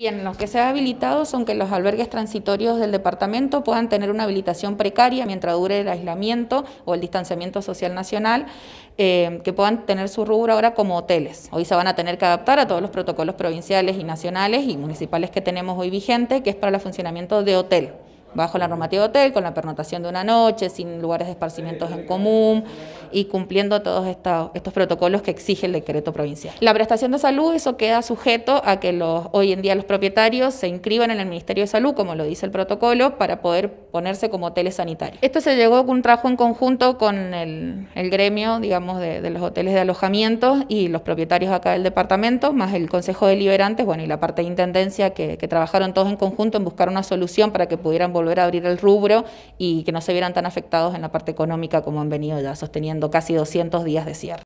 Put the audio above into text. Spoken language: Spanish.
Bien, los que se ha habilitado son que los albergues transitorios del departamento puedan tener una habilitación precaria mientras dure el aislamiento o el distanciamiento social nacional, eh, que puedan tener su rubro ahora como hoteles. Hoy se van a tener que adaptar a todos los protocolos provinciales y nacionales y municipales que tenemos hoy vigente, que es para el funcionamiento de hotel bajo la normativa hotel, con la pernotación de una noche, sin lugares de esparcimientos en común y cumpliendo todos estos, estos protocolos que exige el decreto provincial. La prestación de salud, eso queda sujeto a que los, hoy en día los propietarios se inscriban en el Ministerio de Salud, como lo dice el protocolo, para poder ponerse como hoteles sanitarios. Esto se llegó con un trabajo en conjunto con el, gremio, digamos, de, los hoteles de alojamiento y los propietarios acá del departamento, más el Consejo de Liberantes, bueno, y la parte de Intendencia que, que trabajaron todos en conjunto en buscar una solución para que pudieran volver a abrir el rubro y que no se vieran tan afectados en la parte económica como han venido ya sosteniendo casi 200 días de cierre.